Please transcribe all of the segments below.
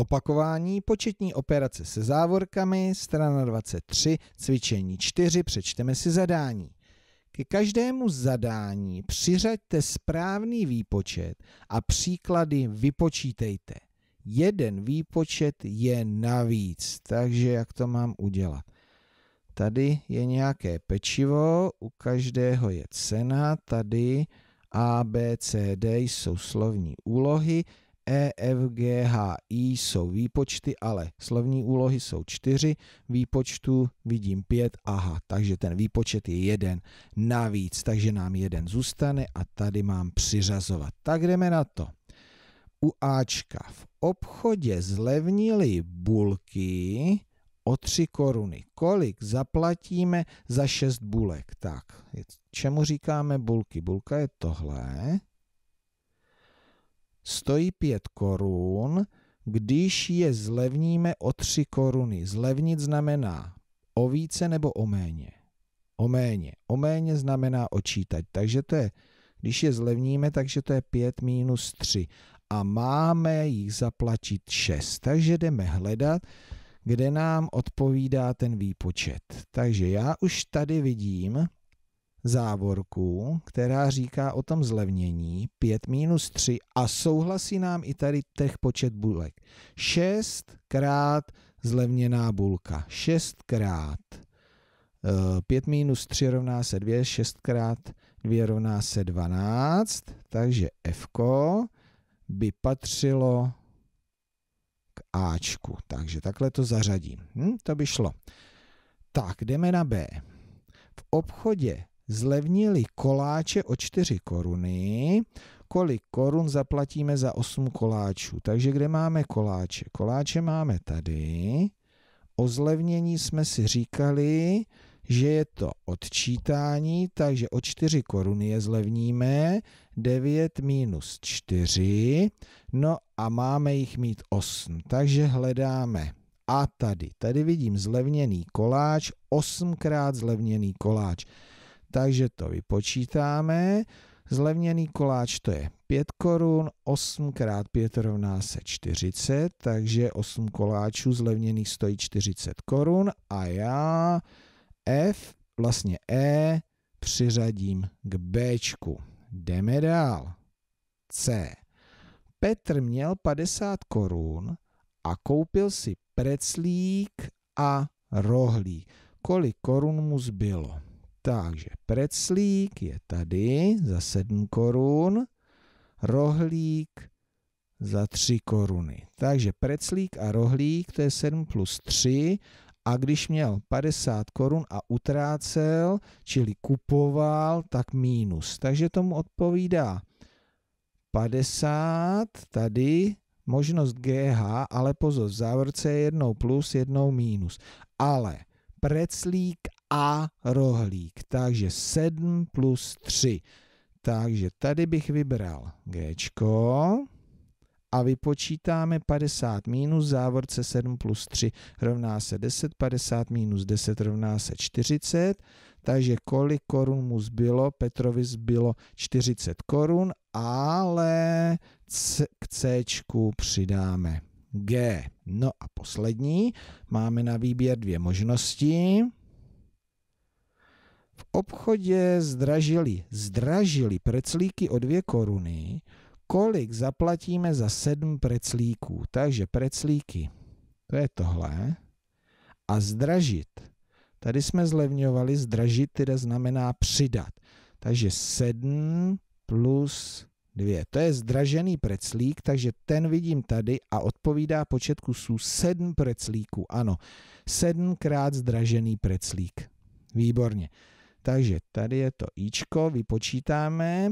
Opakování, početní operace se závorkami, strana 23, cvičení 4, přečteme si zadání. Ke každému zadání přiřaďte správný výpočet a příklady vypočítejte. Jeden výpočet je navíc, takže jak to mám udělat? Tady je nějaké pečivo, u každého je cena, tady A, B, C, D jsou slovní úlohy, E, F, G, H, I jsou výpočty, ale slovní úlohy jsou čtyři, výpočtu vidím pět, aha, takže ten výpočet je jeden navíc, takže nám jeden zůstane a tady mám přiřazovat. Tak jdeme na to. U Ačka v obchodě zlevnili bulky o tři koruny. Kolik zaplatíme za šest bulek? Tak, čemu říkáme bulky? Bulka je tohle stojí 5 korun, když je zlevníme o 3 koruny. Zlevnit znamená o více nebo o méně. O méně. O méně znamená očítat. Takže to je, když je zlevníme, takže to je 5 minus 3. A máme jich zaplatit 6. Takže jdeme hledat, kde nám odpovídá ten výpočet. Takže já už tady vidím, závorku, která říká o tom zlevnění 5 minus 3 a souhlasí nám i tady těch počet bulek. 6 krát zlevněná bulka. 6 krát 5 eh, minus 3 rovná se 2, 6 krát 2 rovná se 12, takže F by patřilo k Ačku. Takže takhle to zařadím. Hm, to by šlo. Tak, jdeme na B. V obchodě zlevnili koláče o 4 koruny, kolik korun zaplatíme za 8 koláčů. Takže kde máme koláče? Koláče máme tady. O zlevnění jsme si říkali, že je to odčítání, takže o 4 koruny je zlevníme, 9 minus 4, no a máme jich mít 8, takže hledáme. A tady, tady vidím zlevněný koláč, 8krát zlevněný koláč. Takže to vypočítáme. Zlevněný koláč to je 5 korun, 8 x 5 rovná se 40, takže 8 koláčů zlevněných stojí 40 korun a já F, vlastně E, přiřadím k B. Jdeme dál. C. Petr měl 50 korun a koupil si preclík a rohlík. Kolik korun mu zbylo? Takže preclík je tady za 7 korun, rohlík za 3 koruny. Takže preclík a rohlík to je 7 plus 3 a když měl 50 korun a utrácel, čili kupoval, tak mínus. Takže tomu odpovídá 50, tady možnost GH, ale pozor, v závorce je jednou plus, jednou mínus. Ale preclík a rohlík. Takže 7 plus 3. Takže tady bych vybral G a vypočítáme 50 minus závorce 7 plus 3 rovná se 10, 50 minus 10 rovná se 40, takže kolik korun mu zbylo? Petrovi zbylo 40 korun, ale k C přidáme G. No a poslední, máme na výběr dvě možnosti v obchodě zdražili, zdražili preclíky o dvě koruny, kolik zaplatíme za sedm preclíků. Takže preclíky, to je tohle. A zdražit, tady jsme zlevňovali, zdražit teda znamená přidat. Takže sedm plus dvě. To je zdražený preclík, takže ten vidím tady a odpovídá počet kusů sedm preclíků. Ano, sedmkrát krát zdražený preclík. Výborně. Takže tady je to ičko, vypočítáme.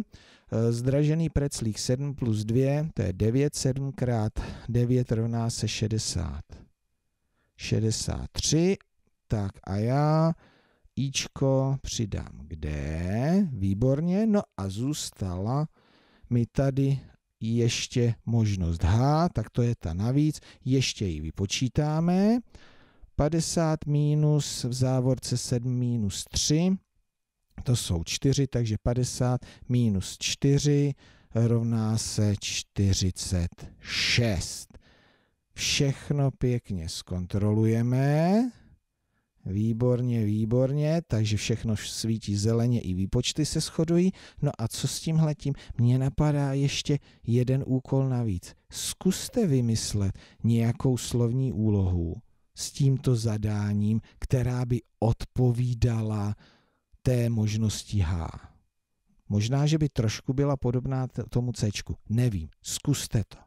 Eh, zdražený preclík 7 plus 2, to je 9, 7 krát 9 rovná se 60. 63, tak a já ičko přidám kde, výborně, no a zůstala mi tady ještě možnost H, tak to je ta navíc, ještě ji vypočítáme. 50 minus v závorce 7 minus 3, to jsou 4, takže 50 minus 4 rovná se 46. Všechno pěkně zkontrolujeme. Výborně, výborně, takže všechno svítí zeleně, i výpočty se shodují. No a co s tímhletím? Mně napadá ještě jeden úkol navíc. Zkuste vymyslet nějakou slovní úlohu s tímto zadáním, která by odpovídala té možnosti H. Možná, že by trošku byla podobná tomu C. Nevím, zkuste to.